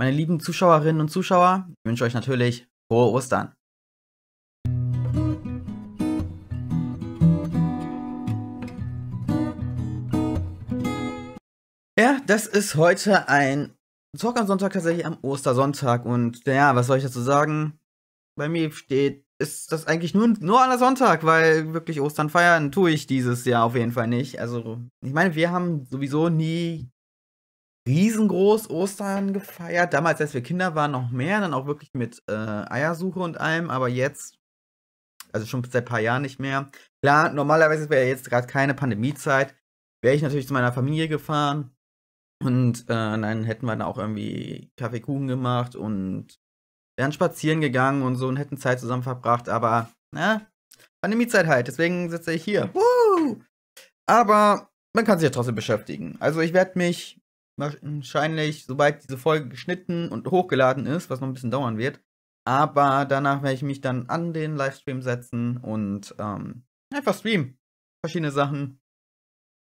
Meine lieben Zuschauerinnen und Zuschauer, ich wünsche euch natürlich frohe Ostern. Ja, das ist heute ein Talk am Sonntag tatsächlich am Ostersonntag und ja, was soll ich dazu sagen? Bei mir steht, ist das eigentlich nur, nur an der Sonntag, weil wirklich Ostern feiern tue ich dieses Jahr auf jeden Fall nicht. Also, ich meine, wir haben sowieso nie riesengroß Ostern gefeiert. Damals, als wir Kinder waren, noch mehr, dann auch wirklich mit äh, Eiersuche und allem, aber jetzt, also schon seit ein paar Jahren nicht mehr. Klar, normalerweise wäre jetzt gerade keine Pandemiezeit, wäre ich natürlich zu meiner Familie gefahren und äh, dann hätten wir dann auch irgendwie Kaffeekuchen gemacht und wären spazieren gegangen und so und hätten Zeit zusammen verbracht, aber, ne? Pandemiezeit halt, deswegen sitze ich hier. Woo! Aber man kann sich ja trotzdem beschäftigen. Also ich werde mich wahrscheinlich, sobald diese Folge geschnitten und hochgeladen ist, was noch ein bisschen dauern wird. Aber danach werde ich mich dann an den Livestream setzen und ähm, einfach streamen. Verschiedene Sachen.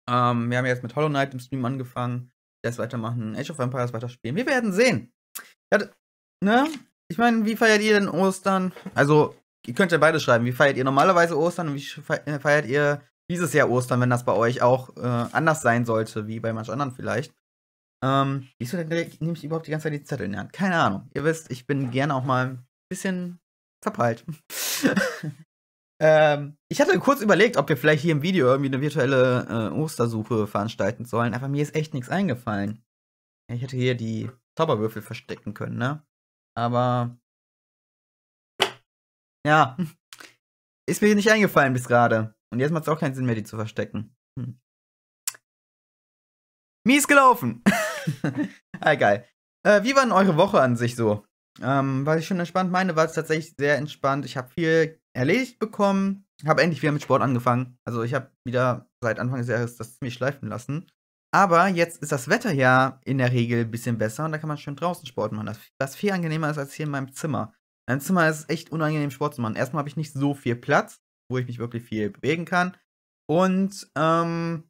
Ähm, wir haben jetzt mit Hollow Knight im Stream angefangen. Das weitermachen, Age of Empires weiterspielen. Wir werden sehen. Ja, ne? Ich meine, wie feiert ihr denn Ostern? Also, ihr könnt ja beide schreiben. Wie feiert ihr normalerweise Ostern und wie äh, feiert ihr dieses Jahr Ostern, wenn das bei euch auch äh, anders sein sollte, wie bei manch anderen vielleicht? Ähm, wieso denn nehme ich überhaupt die ganze Zeit die Zettel in die Hand? Keine Ahnung. Ihr wisst, ich bin gerne auch mal ein bisschen verpeilt. ähm, ich hatte kurz überlegt, ob wir vielleicht hier im Video irgendwie eine virtuelle äh, Ostersuche veranstalten sollen, aber mir ist echt nichts eingefallen. Ich hätte hier die Zauberwürfel verstecken können, ne? Aber. Ja. Ist mir nicht eingefallen bis gerade. Und jetzt macht es auch keinen Sinn mehr, die zu verstecken. Hm. Mies gelaufen. ah, geil. Äh, wie war denn eure Woche an sich so? Ähm, war ich schon entspannt? Meine war es tatsächlich sehr entspannt. Ich habe viel erledigt bekommen, habe endlich wieder mit Sport angefangen. Also ich habe wieder seit Anfang des Jahres das ziemlich schleifen lassen. Aber jetzt ist das Wetter ja in der Regel ein bisschen besser und da kann man schön draußen Sport machen. Was viel angenehmer ist als hier in meinem Zimmer. Mein Zimmer ist echt unangenehm, Sport zu machen. Erstmal habe ich nicht so viel Platz, wo ich mich wirklich viel bewegen kann. Und ähm,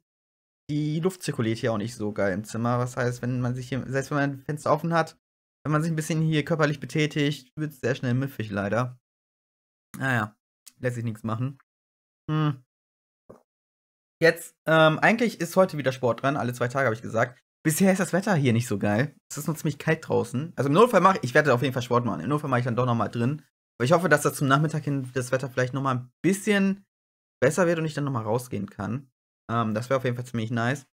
die Luft zirkuliert hier auch nicht so geil im Zimmer. Was heißt, wenn man sich hier, selbst wenn man ein Fenster offen hat, wenn man sich ein bisschen hier körperlich betätigt, wird es sehr schnell miffig, leider. Naja, ah lässt sich nichts machen. Hm. Jetzt, ähm, eigentlich ist heute wieder Sport dran, alle zwei Tage habe ich gesagt. Bisher ist das Wetter hier nicht so geil. Es ist nur ziemlich kalt draußen. Also im Notfall mache ich, ich werde auf jeden Fall Sport machen. Im Notfall mache ich dann doch nochmal drin. Aber ich hoffe, dass das zum Nachmittag hin das Wetter vielleicht nochmal ein bisschen besser wird und ich dann nochmal rausgehen kann. Ähm, das wäre auf jeden Fall ziemlich nice.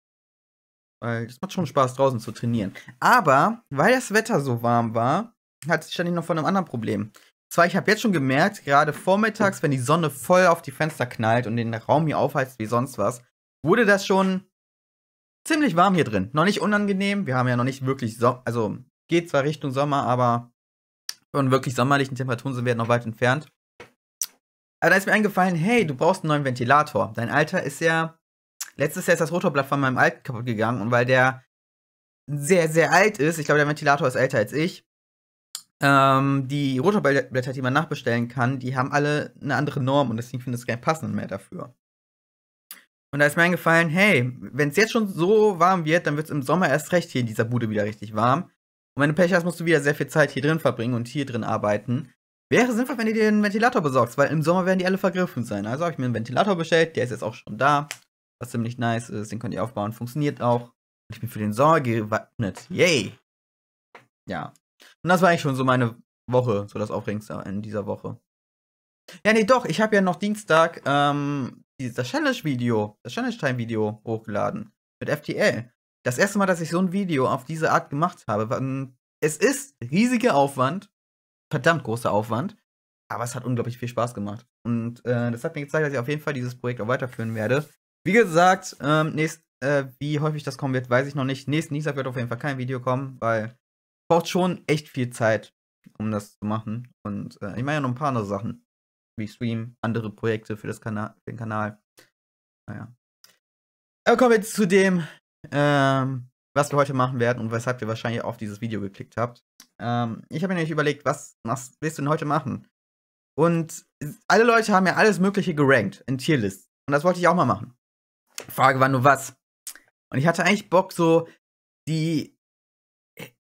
Weil es macht schon Spaß, draußen zu trainieren. Aber, weil das Wetter so warm war, hatte ich ständig noch von einem anderen Problem. Zwar, ich habe jetzt schon gemerkt, gerade vormittags, wenn die Sonne voll auf die Fenster knallt und den Raum hier aufheizt wie sonst was, wurde das schon ziemlich warm hier drin. Noch nicht unangenehm, wir haben ja noch nicht wirklich Sommer, also geht zwar Richtung Sommer, aber von wirklich sommerlichen Temperaturen sind wir noch weit entfernt. Aber da ist mir eingefallen, hey, du brauchst einen neuen Ventilator. Dein Alter ist ja Letztes Jahr ist das Rotorblatt von meinem alten kaputt gegangen und weil der sehr, sehr alt ist, ich glaube, der Ventilator ist älter als ich, ähm, die Rotorblätter, die man nachbestellen kann, die haben alle eine andere Norm und deswegen finde ich es keinen passenden mehr dafür. Und da ist mir eingefallen, hey, wenn es jetzt schon so warm wird, dann wird es im Sommer erst recht hier in dieser Bude wieder richtig warm. Und wenn du Pech hast, musst du wieder sehr viel Zeit hier drin verbringen und hier drin arbeiten. Wäre sinnvoll, wenn du dir einen Ventilator besorgst, weil im Sommer werden die alle vergriffen sein. Also habe ich mir einen Ventilator bestellt, der ist jetzt auch schon da was ziemlich nice ist. Den könnt ihr aufbauen, funktioniert auch. Und ich bin für den Sommer gewappnet. Yay! Ja. Und das war eigentlich schon so meine Woche, so das Aufregendste in dieser Woche. Ja, nee, doch, ich habe ja noch Dienstag ähm, das Challenge-Video, das Challenge-Time-Video hochgeladen mit FTL. Das erste Mal, dass ich so ein Video auf diese Art gemacht habe. Hm, es ist riesiger Aufwand, verdammt großer Aufwand, aber es hat unglaublich viel Spaß gemacht. Und äh, das hat mir gezeigt, dass ich auf jeden Fall dieses Projekt auch weiterführen werde. Wie gesagt, ähm, nächst, äh, wie häufig das kommen wird, weiß ich noch nicht. Nächsten Dienstag wird auf jeden Fall kein Video kommen, weil es braucht schon echt viel Zeit, um das zu machen. Und äh, ich meine ja noch ein paar andere Sachen. Wie Stream, andere Projekte für, das Kana für den Kanal. Naja. Aber kommen wir jetzt zu dem, ähm, was wir heute machen werden und weshalb ihr wahrscheinlich auf dieses Video geklickt habt. Ähm, ich habe mir nämlich überlegt, was, was willst du denn heute machen? Und alle Leute haben ja alles Mögliche gerankt in Tierlisten. Und das wollte ich auch mal machen. Frage war nur was. Und ich hatte eigentlich Bock, so die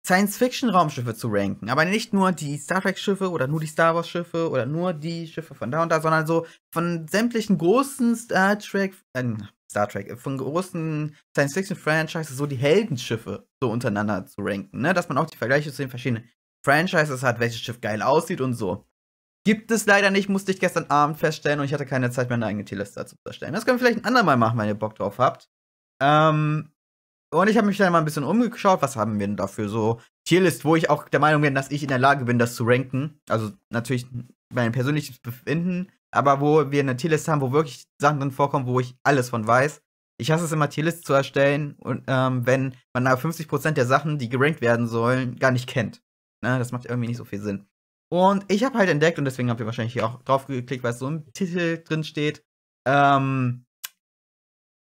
Science-Fiction-Raumschiffe zu ranken. Aber nicht nur die Star Trek-Schiffe oder nur die Star Wars-Schiffe oder nur die Schiffe von da und da, sondern so von sämtlichen großen Star Trek, äh, Star Trek, von großen Science-Fiction-Franchises so die Heldenschiffe so untereinander zu ranken. Ne? Dass man auch die Vergleiche zu den verschiedenen Franchises hat, welches Schiff geil aussieht und so. Gibt es leider nicht, musste ich gestern Abend feststellen und ich hatte keine Zeit meine eigene t list dazu zu erstellen. Das können wir vielleicht ein andermal machen, wenn ihr Bock drauf habt. Ähm, und ich habe mich dann mal ein bisschen umgeschaut, was haben wir denn dafür so Tierlist, wo ich auch der Meinung bin, dass ich in der Lage bin, das zu ranken. Also natürlich mein persönliches Befinden, aber wo wir eine Tierlist haben, wo wirklich Sachen drin vorkommen, wo ich alles von weiß. Ich hasse es immer, Tierlist zu erstellen und ähm, wenn man da 50% der Sachen, die gerankt werden sollen, gar nicht kennt. Na, ne, das macht irgendwie nicht so viel Sinn. Und ich habe halt entdeckt, und deswegen habt ihr wahrscheinlich hier auch drauf geklickt, weil es so im Titel drin steht, ähm,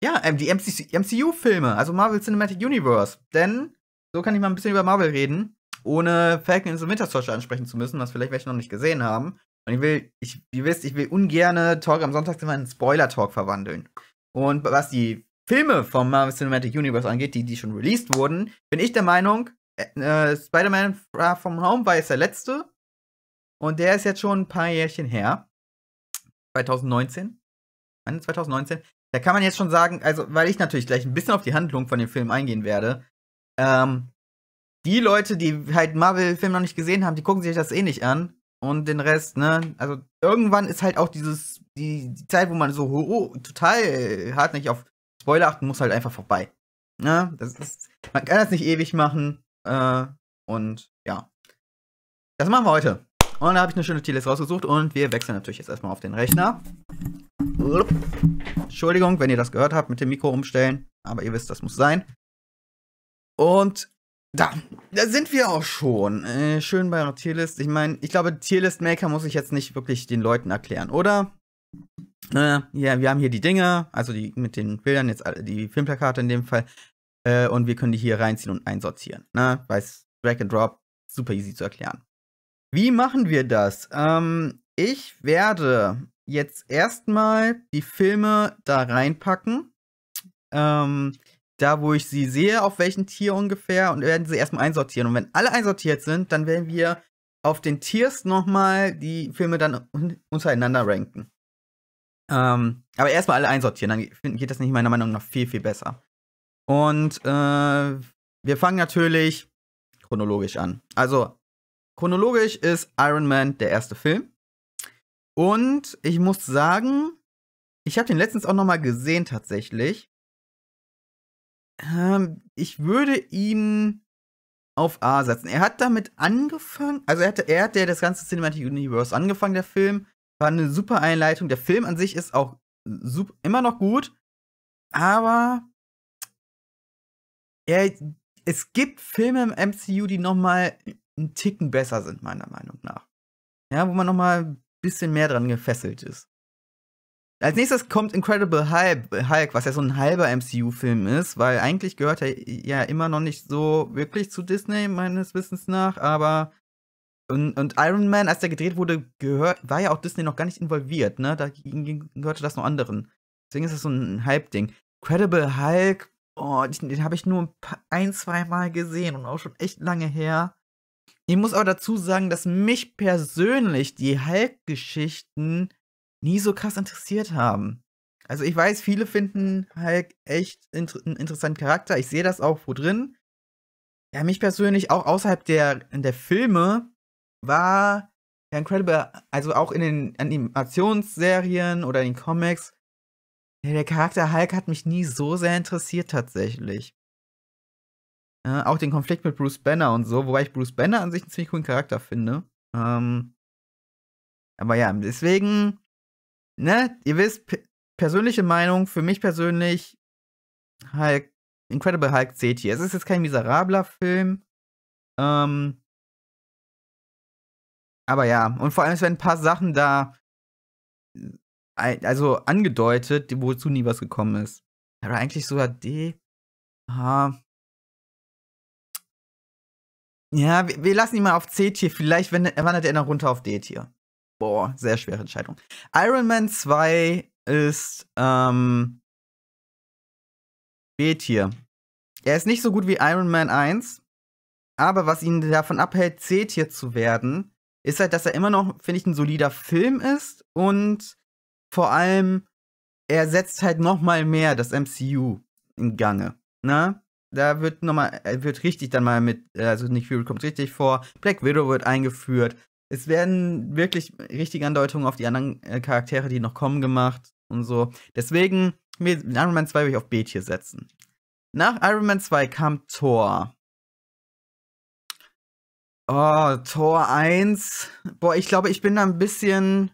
ja, ähm, die MCU-Filme, also Marvel Cinematic Universe. Denn so kann ich mal ein bisschen über Marvel reden, ohne Falcon and the Winter Soldier ansprechen zu müssen, was vielleicht welche noch nicht gesehen haben. Und ich will, ich, ihr wisst, ich will ungerne Talk am Sonntag immer in Spoiler-Talk verwandeln. Und was die Filme vom Marvel Cinematic Universe angeht, die, die schon released wurden, bin ich der Meinung, äh, äh Spider-Man Far From Home war jetzt der letzte und der ist jetzt schon ein paar Jährchen her. 2019. Meine 2019. Da kann man jetzt schon sagen, also, weil ich natürlich gleich ein bisschen auf die Handlung von dem Film eingehen werde. Ähm, die Leute, die halt Marvel-Film noch nicht gesehen haben, die gucken sich das eh nicht an. Und den Rest, ne? Also, irgendwann ist halt auch dieses, die, die Zeit, wo man so oh, total hartnäckig auf Spoiler achten muss, halt einfach vorbei. Ne? Das ist, man kann das nicht ewig machen. Äh, und ja. Das machen wir heute. Und da habe ich eine schöne Tierlist rausgesucht und wir wechseln natürlich jetzt erstmal auf den Rechner. Entschuldigung, wenn ihr das gehört habt, mit dem Mikro umstellen. Aber ihr wisst, das muss sein. Und da, da sind wir auch schon. Äh, schön bei einer Tierlist. Ich meine, ich glaube, Tierlist-Maker muss ich jetzt nicht wirklich den Leuten erklären, oder? Äh, ja, wir haben hier die Dinge, also die mit den Bildern, jetzt äh, die Filmplakate in dem Fall. Äh, und wir können die hier reinziehen und einsortieren. Ne? Weiß Drag and Drop, super easy zu erklären. Wie machen wir das? Ähm, ich werde jetzt erstmal die Filme da reinpacken. Ähm, da, wo ich sie sehe, auf welchem Tier ungefähr, und werden sie erstmal einsortieren. Und wenn alle einsortiert sind, dann werden wir auf den Tiers nochmal die Filme dann untereinander ranken. Ähm, aber erstmal alle einsortieren, dann geht das nicht meiner Meinung nach viel, viel besser. Und äh, wir fangen natürlich chronologisch an. Also Chronologisch ist Iron Man der erste Film. Und ich muss sagen, ich habe den letztens auch noch mal gesehen tatsächlich. Ähm, ich würde ihn auf A setzen. Er hat damit angefangen, also er hat, er hat ja das ganze Cinematic Universe angefangen, der Film. War eine super Einleitung. Der Film an sich ist auch super, immer noch gut, aber er, es gibt Filme im MCU, die noch mal ein Ticken besser sind, meiner Meinung nach. Ja, wo man nochmal ein bisschen mehr dran gefesselt ist. Als nächstes kommt Incredible Hulk, was ja so ein halber MCU-Film ist, weil eigentlich gehört er ja immer noch nicht so wirklich zu Disney, meines Wissens nach, aber. Und, und Iron Man, als der gedreht wurde, gehört, war ja auch Disney noch gar nicht involviert, ne? Da gehörte das noch anderen. Deswegen ist das so ein Hype-Ding. Incredible Hulk, oh, den, den habe ich nur ein, ein, zwei Mal gesehen und auch schon echt lange her. Ich muss aber dazu sagen, dass mich persönlich die Hulk-Geschichten nie so krass interessiert haben. Also ich weiß, viele finden Hulk echt inter einen interessanten Charakter. Ich sehe das auch wo drin. Ja, mich persönlich auch außerhalb der, der Filme war der Incredible, also auch in den Animationsserien oder den Comics, der Charakter Hulk hat mich nie so sehr interessiert tatsächlich. Äh, auch den Konflikt mit Bruce Banner und so, wobei ich Bruce Banner an sich einen ziemlich coolen Charakter finde. Ähm, aber ja, deswegen, ne, ihr wisst, persönliche Meinung, für mich persönlich, Hulk, Incredible Hulk zählt hier. Es ist jetzt kein miserabler Film. Ähm, aber ja, und vor allem, es werden ein paar Sachen da, äh, also angedeutet, wozu nie was gekommen ist. Aber eigentlich sogar D. H. Ja, wir, wir lassen ihn mal auf C-Tier. Vielleicht wandert er noch runter auf D-Tier. Boah, sehr schwere Entscheidung. Iron Man 2 ist ähm, B-Tier. Er ist nicht so gut wie Iron Man 1, aber was ihn davon abhält, C-Tier zu werden, ist halt, dass er immer noch, finde ich, ein solider Film ist und vor allem, er setzt halt noch mal mehr das MCU in Gange. Ne? da wird nochmal, äh, wird richtig dann mal mit, äh, also Nick Fury kommt richtig vor, Black Widow wird eingeführt. Es werden wirklich richtige Andeutungen auf die anderen äh, Charaktere, die noch kommen, gemacht und so. Deswegen, Iron Man 2 will ich auf B hier setzen. Nach Iron Man 2 kam Thor. Oh, Thor 1. Boah, ich glaube, ich bin da ein bisschen.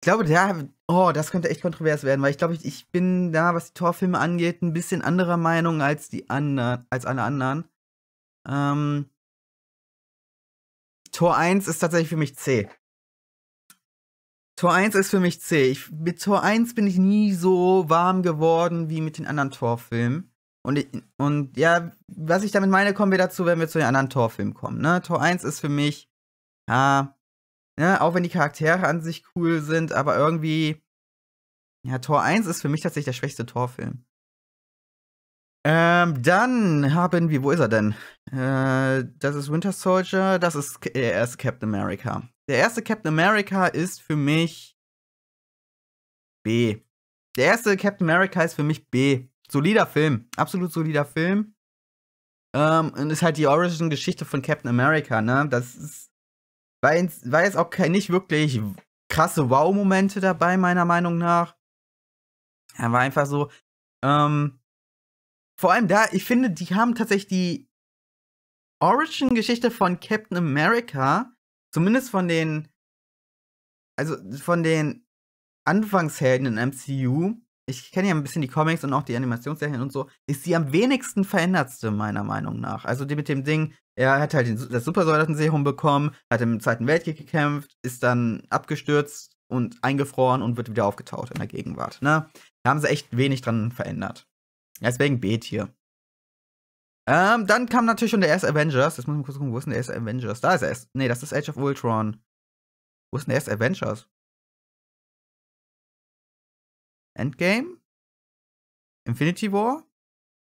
Ich glaube, da, Oh, das könnte echt kontrovers werden, weil ich glaube, ich, ich bin da, was die Torfilme angeht, ein bisschen anderer Meinung als die anderen, als alle anderen. Ähm, Tor 1 ist tatsächlich für mich C. Tor 1 ist für mich C. Ich, mit Tor 1 bin ich nie so warm geworden wie mit den anderen Torfilmen. Und, und ja, was ich damit meine, kommen wir dazu, wenn wir zu den anderen Torfilmen kommen. Ne? Tor 1 ist für mich, ja, ne, auch wenn die Charaktere an sich cool sind, aber irgendwie ja, Tor 1 ist für mich tatsächlich der schwächste Torfilm. Ähm, dann haben wir, wo ist er denn? Äh, das ist Winter Soldier, das ist der äh, erste Captain America. Der erste Captain America ist für mich B. Der erste Captain America ist für mich B. Solider Film, absolut solider Film. Ähm, und ist halt die Origin-Geschichte von Captain America, ne? Das ist, war, jetzt, war jetzt auch kein, nicht wirklich krasse Wow-Momente dabei, meiner Meinung nach. Er war einfach so. Ähm, vor allem da, ich finde, die haben tatsächlich die Origin-Geschichte von Captain America, zumindest von den, also von den Anfangshelden in MCU, ich kenne ja ein bisschen die Comics und auch die Animationsserien und so, ist die am wenigsten verändertste, meiner Meinung nach. Also die mit dem Ding, er hat halt den, das Supersoldatenserum bekommen, hat im Zweiten Weltkrieg gekämpft, ist dann abgestürzt und eingefroren und wird wieder aufgetaut in der Gegenwart. Ne? Da haben sie echt wenig dran verändert. Deswegen bet hier. Ähm, dann kam natürlich schon der erste Avengers. Jetzt muss ich mal kurz gucken, wo ist denn der erste Avengers? Da ist er erst. Ne, das ist Age of Ultron. Wo ist denn der erste Avengers? Endgame? Infinity War?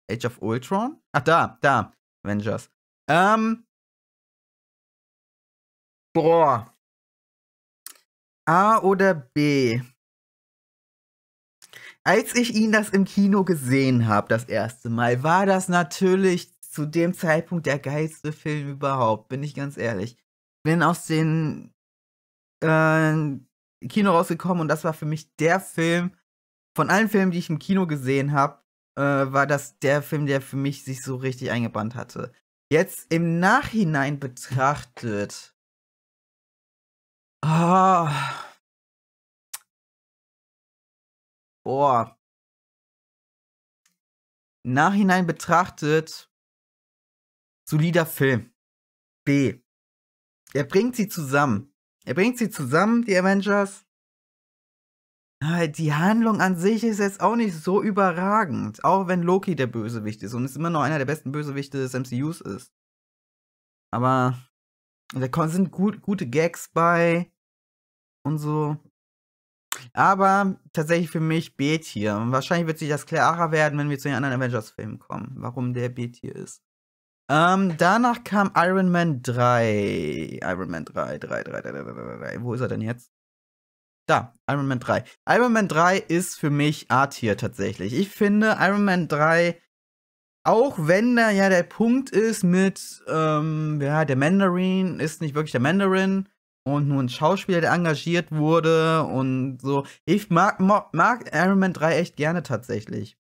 Age of Ultron? Ach, da, da. Avengers. Ähm. Boah. A oder B? Als ich ihn das im Kino gesehen habe, das erste Mal, war das natürlich zu dem Zeitpunkt der geilste Film überhaupt, bin ich ganz ehrlich. Bin aus dem äh, Kino rausgekommen und das war für mich der Film, von allen Filmen, die ich im Kino gesehen habe, äh, war das der Film, der für mich sich so richtig eingebrannt hatte. Jetzt im Nachhinein betrachtet, Ah. Boah. Nachhinein betrachtet, solider Film. B. Er bringt sie zusammen. Er bringt sie zusammen, die Avengers. Ah, die Handlung an sich ist jetzt auch nicht so überragend, auch wenn Loki der Bösewicht ist und es immer noch einer der besten Bösewichte des MCUs ist. Aber da sind gut, gute Gags bei und so. Aber tatsächlich für mich B-Tier. Wahrscheinlich wird sich das klarer werden, wenn wir zu den anderen Avengers-Filmen kommen, warum der B-Tier ist. Ähm, danach kam Iron Man 3. Iron Man 3, 3, 3, 3, 3, 3, 3. Wo ist er denn jetzt? Da, Iron Man 3. Iron Man 3 ist für mich A-Tier tatsächlich. Ich finde, Iron Man 3 auch wenn da ja der Punkt ist mit, ähm, ja, der Mandarin ist nicht wirklich der Mandarin und nur ein Schauspieler, der engagiert wurde und so. Ich mag, mag Iron Man 3 echt gerne tatsächlich.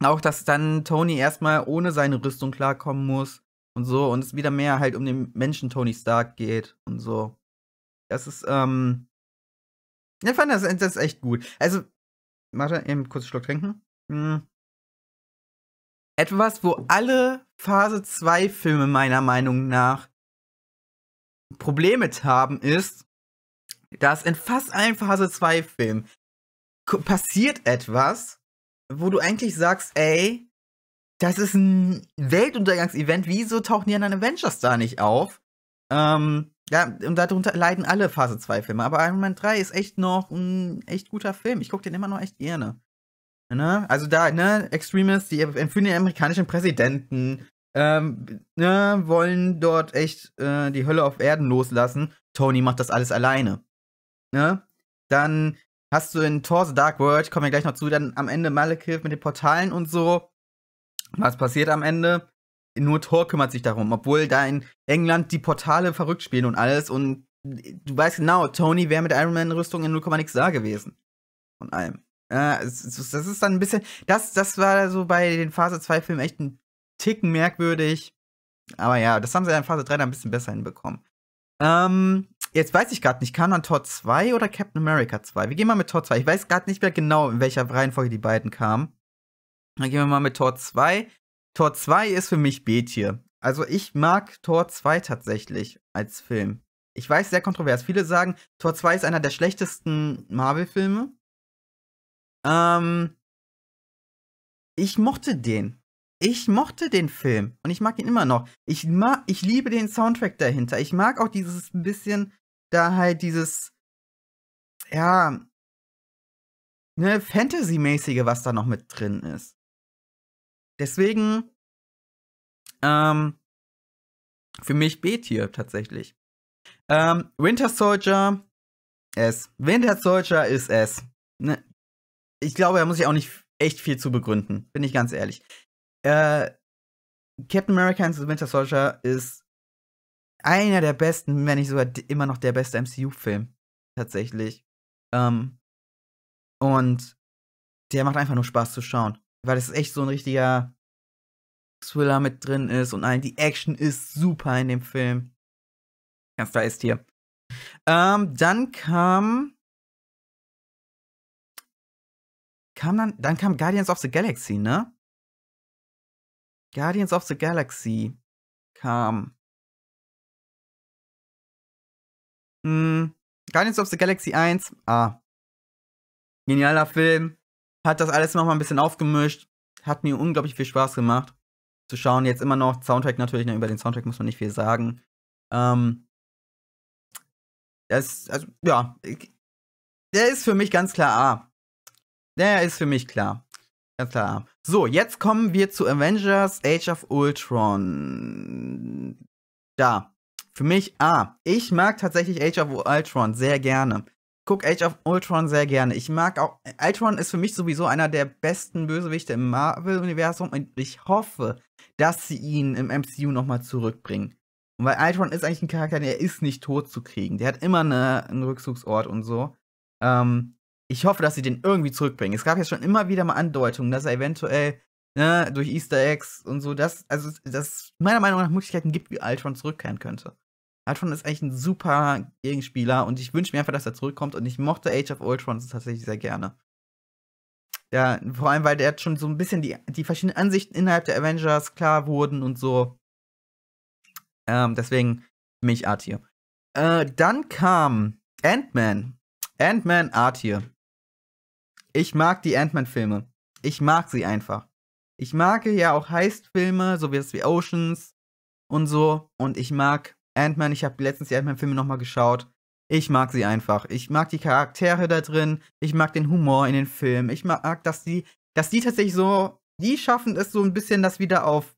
Auch, dass dann Tony erstmal ohne seine Rüstung klarkommen muss und so und es wieder mehr halt um den Menschen Tony Stark geht und so. Das ist, ähm, ich fand das, das echt gut. Also, warte, eben kurz einen Schluck trinken. Hm etwas, wo alle Phase 2 Filme meiner Meinung nach Probleme haben, ist, dass in fast allen Phase 2 Filmen passiert etwas, wo du eigentlich sagst, ey, das ist ein Weltuntergangsevent, wieso tauchen die anderen Avengers da nicht auf? Ähm, ja, und darunter leiden alle Phase 2 Filme, aber Iron Man 3 ist echt noch ein echt guter Film. Ich gucke den immer noch echt gerne. Ne? Also da, ne, Extremists, die entführen den amerikanischen Präsidenten, ähm, ne, wollen dort echt äh, die Hölle auf Erden loslassen. Tony macht das alles alleine. Ne? Dann hast du in Thor's Dark World, kommen wir gleich noch zu, dann am Ende Malekith mit den Portalen und so. Was passiert am Ende? Nur Thor kümmert sich darum, obwohl da in England die Portale verrückt spielen und alles und du weißt genau, Tony wäre mit Iron Man Rüstung in 0,6 da gewesen. Von allem. Äh, das ist dann ein bisschen, das, das war so bei den Phase 2 Filmen echt ein Ticken merkwürdig. Aber ja, das haben sie in Phase 3 dann ein bisschen besser hinbekommen. Ähm, jetzt weiß ich gerade nicht, kam dann Tor 2 oder Captain America 2? Wir gehen mal mit Tor 2. Ich weiß gerade nicht mehr genau, in welcher Reihenfolge die beiden kamen. Dann gehen wir mal mit Tor 2. Tor 2 ist für mich B-Tier. Also ich mag Tor 2 tatsächlich als Film. Ich weiß, sehr kontrovers. Viele sagen, Tor 2 ist einer der schlechtesten Marvel-Filme. Ähm, ich mochte den. Ich mochte den Film und ich mag ihn immer noch. Ich, mag, ich liebe den Soundtrack dahinter. Ich mag auch dieses bisschen da halt dieses, ja, ne, Fantasy-mäßige, was da noch mit drin ist. Deswegen, ähm, für mich B-Tier tatsächlich. Ähm, Winter Soldier S. Winter Soldier ist S. Ne, ich glaube, da muss ich auch nicht echt viel zu begründen, bin ich ganz ehrlich. Äh, Captain America and the Winter Soldier ist einer der besten, wenn nicht sogar immer noch der beste MCU-Film. Tatsächlich. Ähm, und der macht einfach nur Spaß zu schauen. Weil es echt so ein richtiger Thriller mit drin ist und die Action ist super in dem Film. Ganz da ist hier. Ähm, dann kam Kam dann, dann kam Guardians of the Galaxy, ne? Guardians of the Galaxy kam. Hm, Guardians of the Galaxy 1, ah. Genialer Film. Hat das alles nochmal ein bisschen aufgemischt. Hat mir unglaublich viel Spaß gemacht. Zu schauen, jetzt immer noch. Soundtrack natürlich, ne? über den Soundtrack muss man nicht viel sagen. Ähm, das, also, ja. Der ist für mich ganz klar A. Der ist für mich klar. Ganz klar. So, jetzt kommen wir zu Avengers Age of Ultron. Da. Für mich A. Ah, ich mag tatsächlich Age of Ultron sehr gerne. Guck Age of Ultron sehr gerne. Ich mag auch. Ultron ist für mich sowieso einer der besten Bösewichte im Marvel-Universum und ich hoffe, dass sie ihn im MCU nochmal zurückbringen. Und weil Ultron ist eigentlich ein Charakter, der ist nicht tot zu kriegen. Der hat immer eine, einen Rückzugsort und so. Ähm, ich hoffe, dass sie den irgendwie zurückbringen. Es gab ja schon immer wieder mal Andeutungen, dass er eventuell ne, durch Easter Eggs und so, dass, also, dass meiner Meinung nach Möglichkeiten gibt, wie Altron zurückkehren könnte. Altron ist eigentlich ein super Gegenspieler und ich wünsche mir einfach, dass er zurückkommt und ich mochte Age of Ultron tatsächlich sehr gerne. Ja, vor allem, weil der hat schon so ein bisschen die, die verschiedenen Ansichten innerhalb der Avengers klar wurden und so. Ähm, deswegen mich Art hier. Äh, dann kam Ant-Man. Ant-Man Art hier. Ich mag die Ant-Man-Filme. Ich mag sie einfach. Ich mag ja auch Heist-Filme, so wie das wie Oceans und so. Und ich mag Ant-Man. Ich habe letztens die Ant-Man-Filme nochmal geschaut. Ich mag sie einfach. Ich mag die Charaktere da drin. Ich mag den Humor in den Filmen. Ich mag, dass die, dass die tatsächlich so, die schaffen es so ein bisschen, das wieder auf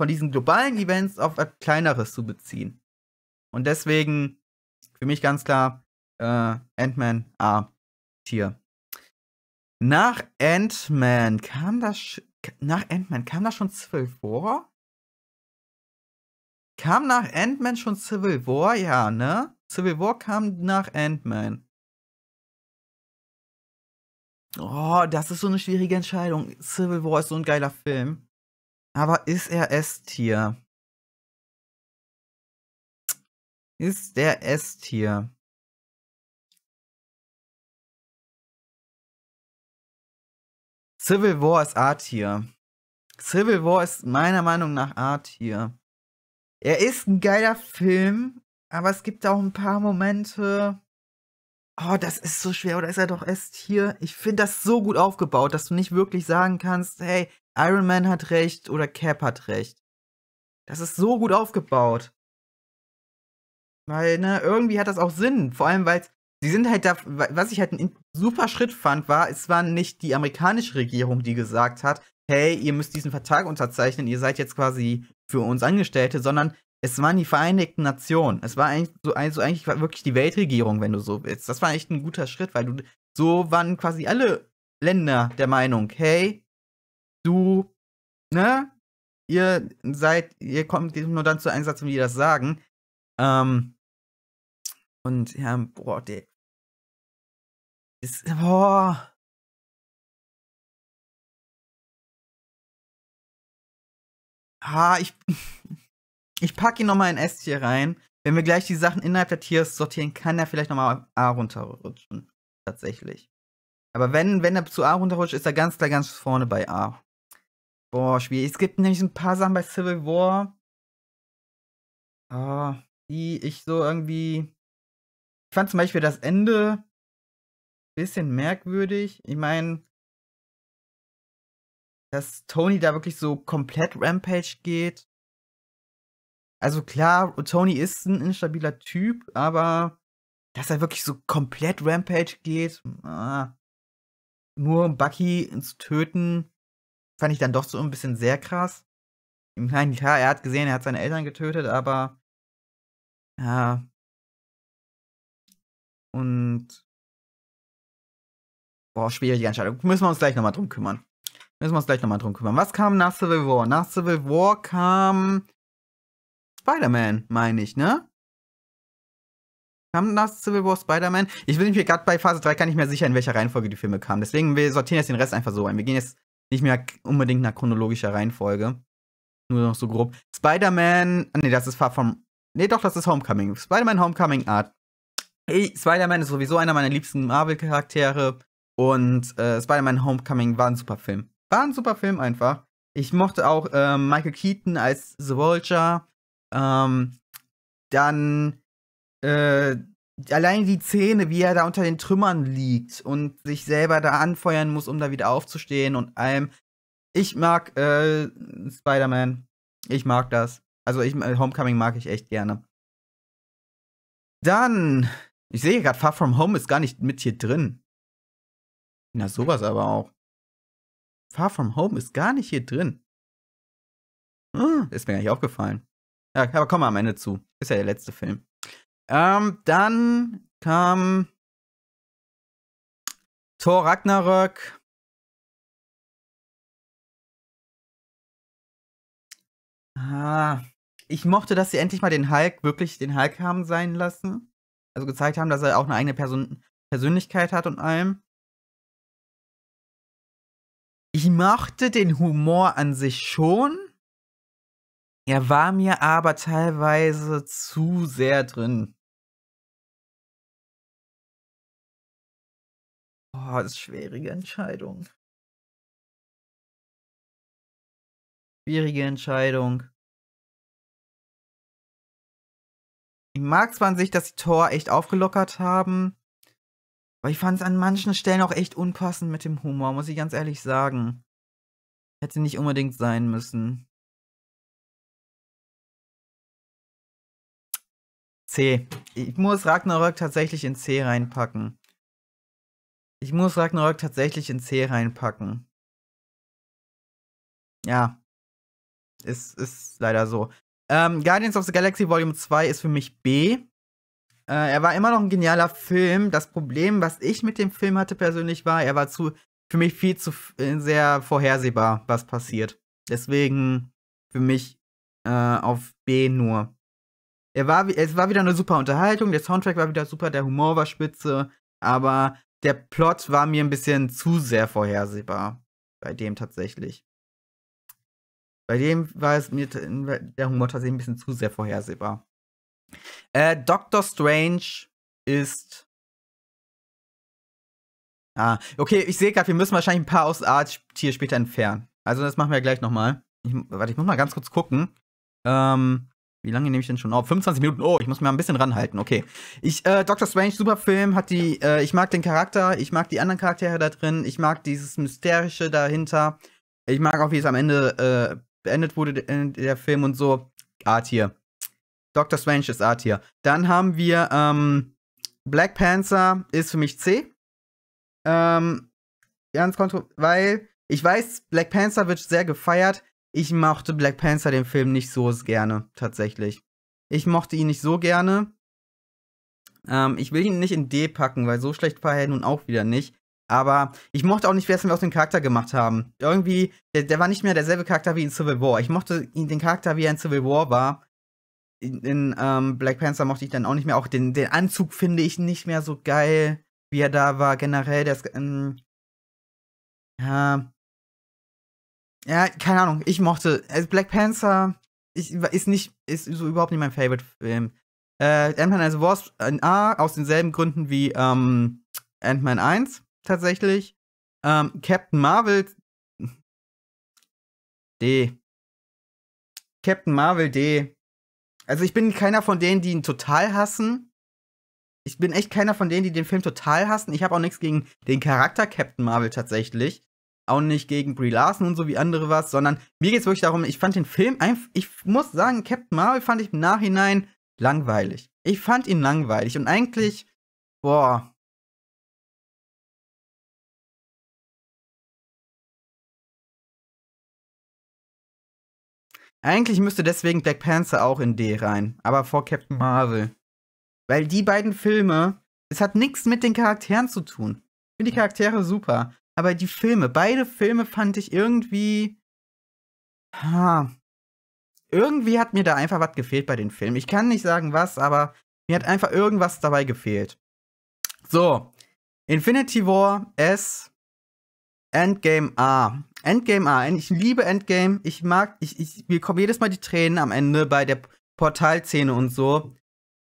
von diesen globalen Events auf etwas kleineres zu beziehen. Und deswegen für mich ganz klar äh, Ant-Man A-Tier. Nach Ant-Man kam das. Nach Ant-Man kam das schon Civil War? Kam nach Ant-Man schon Civil War? Ja, ne? Civil War kam nach Ant-Man. Oh, das ist so eine schwierige Entscheidung. Civil War ist so ein geiler Film. Aber ist er S-Tier? Ist der S-Tier? Civil War ist Art hier. Civil War ist meiner Meinung nach Art hier. Er ist ein geiler Film, aber es gibt auch ein paar Momente. Oh, das ist so schwer, oder ist er doch erst hier? Ich finde das so gut aufgebaut, dass du nicht wirklich sagen kannst, hey, Iron Man hat recht oder Cap hat recht. Das ist so gut aufgebaut. Weil, ne, irgendwie hat das auch Sinn. Vor allem, weil es sie sind halt da, was ich halt einen super Schritt fand, war, es war nicht die amerikanische Regierung, die gesagt hat, hey, ihr müsst diesen Vertrag unterzeichnen, ihr seid jetzt quasi für uns Angestellte, sondern es waren die Vereinigten Nationen. Es war eigentlich so also eigentlich wirklich die Weltregierung, wenn du so willst. Das war echt ein guter Schritt, weil du so waren quasi alle Länder der Meinung, hey, du, ne, ihr seid, ihr kommt nur dann zu Einsatz, wenn wir das sagen. Ähm, und ja, boah, der ist, boah. Ha, ich, ich packe ihn nochmal in S hier rein. Wenn wir gleich die Sachen innerhalb der Tiers sortieren, kann er vielleicht nochmal A runterrutschen. Tatsächlich. Aber wenn, wenn er zu A runterrutscht, ist er ganz klar ganz vorne bei A. Boah, schwierig. Es gibt nämlich ein paar Sachen bei Civil War, ah, die ich so irgendwie ich fand zum Beispiel das Ende ein bisschen merkwürdig. Ich meine, dass Tony da wirklich so komplett Rampage geht. Also klar, Tony ist ein instabiler Typ, aber dass er wirklich so komplett Rampage geht, ah, nur um Bucky zu töten, fand ich dann doch so ein bisschen sehr krass. Ich meine, klar, er hat gesehen, er hat seine Eltern getötet, aber ja, und boah, schwierige Entscheidung. Müssen wir uns gleich nochmal drum kümmern. Müssen wir uns gleich nochmal drum kümmern. Was kam nach Civil War? Nach Civil War kam Spider-Man, meine ich, ne? Kam nach Civil War Spider-Man? Ich bin mir gerade bei Phase 3 gar nicht mehr sicher, in welcher Reihenfolge die Filme kamen. Deswegen, wir sortieren jetzt den Rest einfach so ein. Wir gehen jetzt nicht mehr unbedingt nach chronologischer Reihenfolge. Nur noch so grob. Spider-Man, Ne, das ist Far From, Ne, doch, das ist Homecoming. Spider-Man Homecoming Art Hey, Spider-Man ist sowieso einer meiner liebsten Marvel-Charaktere. Und äh, Spider-Man Homecoming war ein super Film. War ein super Film einfach. Ich mochte auch äh, Michael Keaton als The Vulture. Ähm, dann äh, allein die Szene, wie er da unter den Trümmern liegt und sich selber da anfeuern muss, um da wieder aufzustehen und allem. Ich mag äh, Spider-Man. Ich mag das. Also ich, äh, Homecoming mag ich echt gerne. Dann ich sehe gerade, Far From Home ist gar nicht mit hier drin. Na, sowas aber auch. Far From Home ist gar nicht hier drin. Hm, ist mir gar nicht aufgefallen. Ja, aber kommen wir am Ende zu. Ist ja der letzte Film. Ähm, dann kam Thor Ragnarök. Ah, ich mochte, dass sie endlich mal den Hulk, wirklich den Hulk haben sein lassen also gezeigt haben, dass er auch eine eigene Person Persönlichkeit hat und allem. Ich mochte den Humor an sich schon. Er war mir aber teilweise zu sehr drin. Boah, das ist eine schwierige Entscheidung. Schwierige Entscheidung. Ich mag zwar an sich, dass die Tor echt aufgelockert haben, aber ich fand es an manchen Stellen auch echt unpassend mit dem Humor, muss ich ganz ehrlich sagen. Hätte nicht unbedingt sein müssen. C. Ich muss Ragnarök tatsächlich in C reinpacken. Ich muss Ragnarök tatsächlich in C reinpacken. Ja. Ist, ist leider so. Ähm, Guardians of the Galaxy Volume 2 ist für mich B. Äh, er war immer noch ein genialer Film. Das Problem, was ich mit dem Film hatte persönlich, war, er war zu, für mich viel zu äh, sehr vorhersehbar, was passiert. Deswegen für mich äh, auf B nur. Er war, es war wieder eine super Unterhaltung, der Soundtrack war wieder super, der Humor war spitze, aber der Plot war mir ein bisschen zu sehr vorhersehbar bei dem tatsächlich. Bei dem war es mir der Humor tatsächlich ein bisschen zu sehr vorhersehbar. Äh, Doctor Strange ist. Ah, okay, ich sehe gerade, wir müssen wahrscheinlich ein paar aus Art tier später entfernen. Also das machen wir gleich nochmal. warte, ich muss mal ganz kurz gucken. Ähm, wie lange nehme ich denn schon auf? 25 Minuten. Oh, ich muss mir ein bisschen ranhalten. Okay. Ich, äh, Doctor Strange, super Film, hat die, äh, ich mag den Charakter, ich mag die anderen Charaktere da drin, ich mag dieses Mysterische dahinter. Ich mag auch, wie es am Ende äh, beendet wurde äh, der Film und so. A-Tier. Dr. Strange ist A-Tier. Dann haben wir ähm, Black Panther ist für mich C. Ähm, ganz kontro weil ich weiß, Black Panther wird sehr gefeiert. Ich mochte Black Panther den Film nicht so gerne, tatsächlich. Ich mochte ihn nicht so gerne. Ähm, ich will ihn nicht in D packen, weil so schlecht war er nun auch wieder nicht. Aber ich mochte auch nicht wissen, was wir aus dem Charakter gemacht haben. Irgendwie, der, der, war nicht mehr derselbe Charakter wie in Civil War. Ich mochte ihn, den Charakter, wie er in Civil War war. In, in ähm, Black Panther mochte ich dann auch nicht mehr. Auch den, den Anzug finde ich nicht mehr so geil, wie er da war. Generell, der ist. Ähm, ja. Ja, keine Ahnung. Ich mochte. Also Black Panther ich, ist nicht. Ist so überhaupt nicht mein Favorite-Film. Äh, Ant-Man and the Wasp, äh, A, ah, aus denselben Gründen wie ähm, Ant-Man 1 tatsächlich. Ähm, Captain Marvel. D. Captain Marvel D. Also ich bin keiner von denen, die ihn total hassen. Ich bin echt keiner von denen, die den Film total hassen. Ich habe auch nichts gegen den Charakter Captain Marvel tatsächlich. Auch nicht gegen Brie Larson und so wie andere was, sondern mir geht es wirklich darum, ich fand den Film einfach. Ich muss sagen, Captain Marvel fand ich im Nachhinein langweilig. Ich fand ihn langweilig und eigentlich, boah, Eigentlich müsste deswegen Black Panther auch in D rein, aber vor Captain Marvel. Weil die beiden Filme, es hat nichts mit den Charakteren zu tun. Ich finde die Charaktere super, aber die Filme, beide Filme fand ich irgendwie. Ha. Irgendwie hat mir da einfach was gefehlt bei den Filmen. Ich kann nicht sagen was, aber mir hat einfach irgendwas dabei gefehlt. So, Infinity War S Endgame A. Endgame A. Ich liebe Endgame. Ich mag, ich, ich, mir kommen jedes Mal die Tränen am Ende bei der Portalszene und so.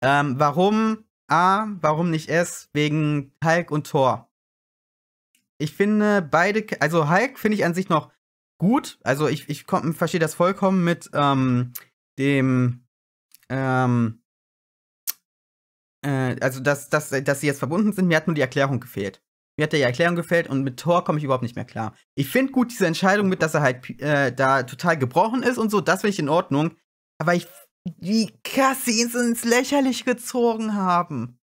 Ähm, warum A, warum nicht S? Wegen Hulk und Thor. Ich finde beide, also Hulk finde ich an sich noch gut. Also ich, ich verstehe das vollkommen mit ähm, dem, ähm, äh, also dass, dass, dass sie jetzt verbunden sind. Mir hat nur die Erklärung gefehlt. Mir hat der ja Erklärung gefällt und mit Thor komme ich überhaupt nicht mehr klar. Ich finde gut diese Entscheidung mit, dass er halt äh, da total gebrochen ist und so, das finde ich in Ordnung. Aber ich, wie krass sie ihn ins Lächerlich gezogen haben.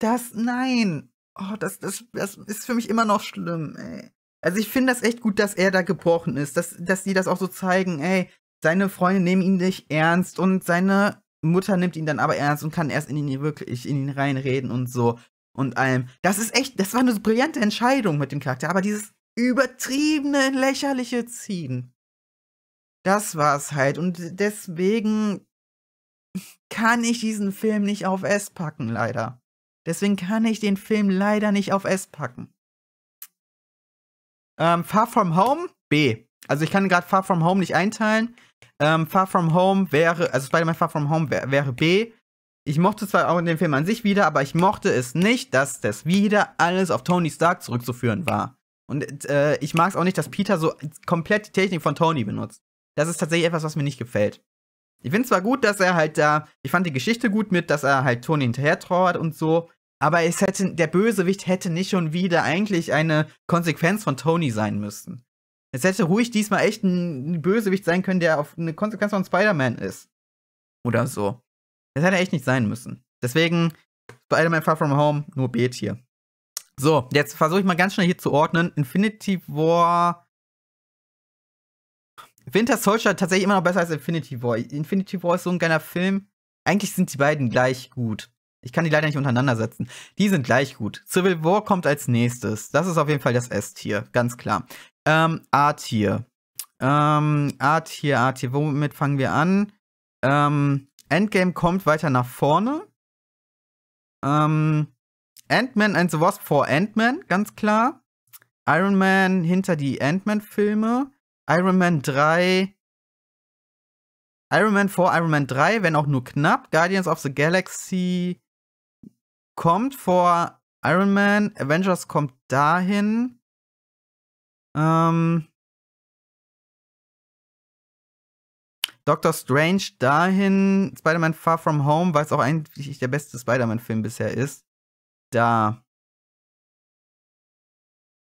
Das, nein. Oh, das, das, das ist für mich immer noch schlimm, ey. Also ich finde das echt gut, dass er da gebrochen ist, dass, dass die das auch so zeigen, ey, seine Freunde nehmen ihn nicht ernst und seine Mutter nimmt ihn dann aber ernst und kann erst in ihn wirklich in ihn reinreden und so und allem. Das ist echt, das war eine brillante Entscheidung mit dem Charakter, aber dieses übertriebene, lächerliche Ziehen. Das war's halt. Und deswegen kann ich diesen Film nicht auf S packen, leider. Deswegen kann ich den Film leider nicht auf S packen. Ähm, Far From Home, B. Also ich kann gerade Far From Home nicht einteilen. Ähm, Far From Home wäre, also Spider-Man Far From Home wär, wäre B ich mochte zwar auch in dem Film an sich wieder, aber ich mochte es nicht, dass das wieder alles auf Tony Stark zurückzuführen war. Und äh, ich mag es auch nicht, dass Peter so komplett die Technik von Tony benutzt. Das ist tatsächlich etwas, was mir nicht gefällt. Ich finde zwar gut, dass er halt da, ich fand die Geschichte gut mit, dass er halt Tony hinterher trauert und so, aber es hätte, der Bösewicht hätte nicht schon wieder eigentlich eine Konsequenz von Tony sein müssen. Es hätte ruhig diesmal echt ein Bösewicht sein können, der auf eine Konsequenz von Spider-Man ist. Oder so. Das hätte echt nicht sein müssen. Deswegen, bei man Far From Home, nur B hier. So, jetzt versuche ich mal ganz schnell hier zu ordnen. Infinity War. Winter Soldier tatsächlich immer noch besser als Infinity War. Infinity War ist so ein geiler Film. Eigentlich sind die beiden gleich gut. Ich kann die leider nicht untereinander setzen. Die sind gleich gut. Civil War kommt als nächstes. Das ist auf jeden Fall das S-Tier, ganz klar. Ähm, A-Tier. Ähm, A-Tier, A-Tier. Womit fangen wir an? Ähm, Endgame kommt weiter nach vorne. Ähm, Ant-Man and the Wasp vor Ant-Man, ganz klar. Iron Man hinter die Ant-Man-Filme. Iron Man 3. Iron Man vor Iron Man 3, wenn auch nur knapp. Guardians of the Galaxy kommt vor Iron Man. Avengers kommt dahin. Ähm, Doctor Strange dahin, Spider-Man Far From Home, weil es auch eigentlich der beste Spider-Man-Film bisher ist, da.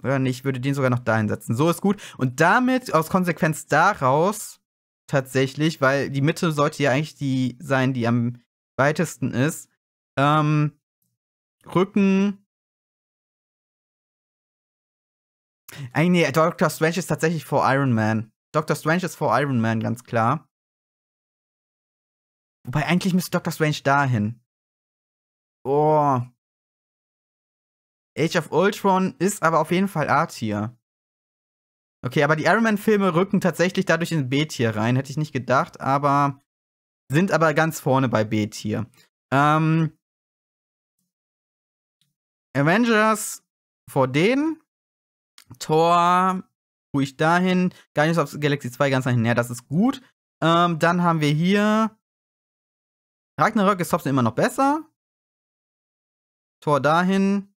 Oder nicht, würde den sogar noch dahin setzen. So ist gut. Und damit, aus Konsequenz daraus, tatsächlich, weil die Mitte sollte ja eigentlich die sein, die am weitesten ist, ähm, Rücken. Eigentlich, nee, Doctor Strange ist tatsächlich vor Iron Man. Doctor Strange ist vor Iron Man, ganz klar. Wobei eigentlich müsste Doctor Strange dahin. Oh. Age of Ultron ist aber auf jeden Fall A-Tier. Okay, aber die Iron Man-Filme rücken tatsächlich dadurch in B-Tier rein. Hätte ich nicht gedacht, aber sind aber ganz vorne bei B-Tier. Ähm, Avengers vor denen. Thor ruhig dahin. Guardians of the Galaxy 2 ganz nach hinten. Ja, das ist gut. Ähm, dann haben wir hier Ragnarök ist trotzdem immer noch besser. Tor dahin.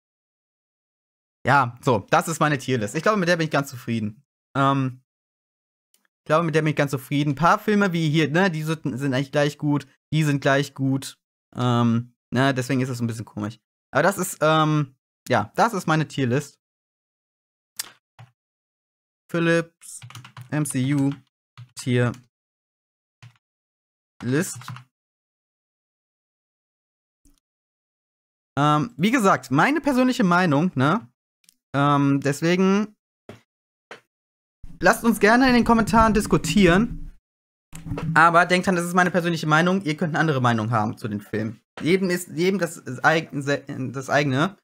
Ja, so, das ist meine Tierlist. Ich glaube, mit der bin ich ganz zufrieden. Ähm, ich glaube, mit der bin ich ganz zufrieden. Ein paar Filme wie hier, ne, die sind, sind eigentlich gleich gut. Die sind gleich gut. Ähm, ne, deswegen ist es ein bisschen komisch. Aber das ist, ähm, ja, das ist meine Tierlist. Philips MCU Tierlist. List. Ähm, wie gesagt, meine persönliche Meinung, ne? Ähm, deswegen lasst uns gerne in den Kommentaren diskutieren. Aber denkt dran, das ist meine persönliche Meinung. Ihr könnt eine andere Meinung haben zu den Filmen. Jedem ist jedem das, das eigene.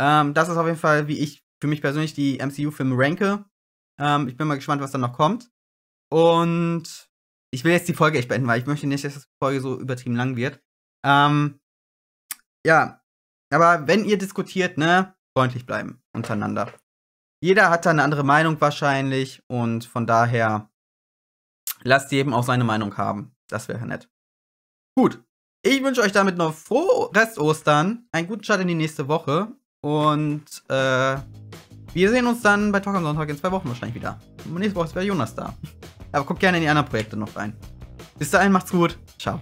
Ähm, das ist auf jeden Fall, wie ich für mich persönlich die MCU-Filme ranke. Ähm, ich bin mal gespannt, was da noch kommt. Und ich will jetzt die Folge echt beenden, weil ich möchte nicht, dass die Folge so übertrieben lang wird. Ähm, ja, aber wenn ihr diskutiert, ne, freundlich bleiben untereinander. Jeder hat da eine andere Meinung wahrscheinlich und von daher lasst jedem auch seine Meinung haben. Das wäre nett. Gut. Ich wünsche euch damit noch frohe Rest-Ostern, einen guten Start in die nächste Woche und äh, wir sehen uns dann bei Talk am Sonntag in zwei Wochen wahrscheinlich wieder. nächste Woche ist wieder Jonas da. Aber guckt gerne in die anderen Projekte noch rein. Bis dahin, macht's gut. Ciao.